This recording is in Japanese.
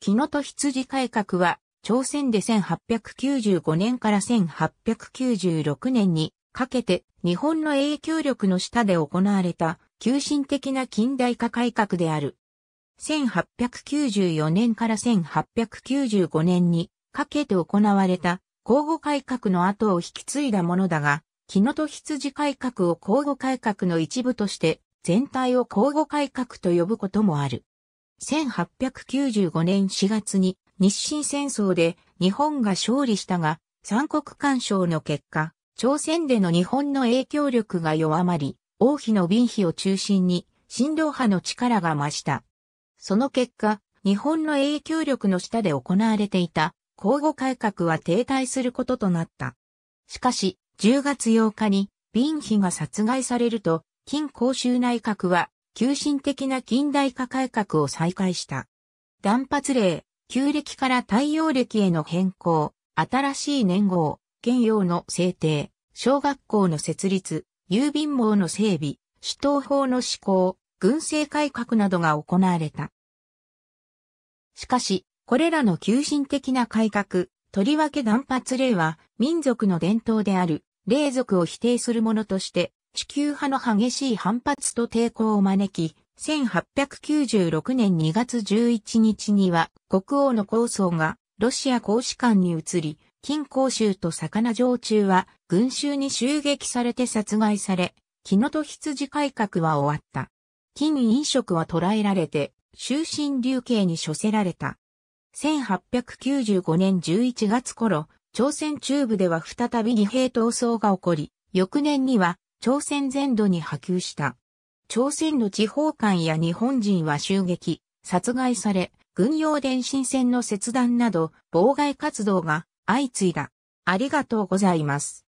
木のと羊改革は、朝鮮で1895年から1896年にかけて日本の影響力の下で行われた急進的な近代化改革である。1894年から1895年にかけて行われた交互改革の後を引き継いだものだが、木のと羊改革を交互改革の一部として全体を交互改革と呼ぶこともある。1895年4月に日清戦争で日本が勝利したが、三国干渉の結果、朝鮮での日本の影響力が弱まり、王妃の便妃を中心に、新動派の力が増した。その結果、日本の影響力の下で行われていた、交互改革は停滞することとなった。しかし、10月8日に、便妃が殺害されると、金公衆内閣は急進的な近代化改革を再開した。断髪令、旧暦から太陽暦への変更、新しい年号、現用の制定、小学校の設立、郵便網の整備、首都法の施行、軍政改革などが行われた。しかし、これらの急進的な改革、とりわけ断髪令は民族の伝統である、霊族を否定するものとして地球派の激しい反発と抵抗を招き、1896年2月11日には国王の構想がロシア公使館に移り、金公衆と魚城中は群衆に襲撃されて殺害され、木の戸羊改革は終わった。金飲食は捕らえられて、終身流刑に処せられた。1895年11月頃、朝鮮中部では再び義兵闘争が起こり、翌年には朝鮮全土に波及した。朝鮮の地方官や日本人は襲撃、殺害され、軍用電信線の切断など、妨害活動が相次いだ。ありがとうございます。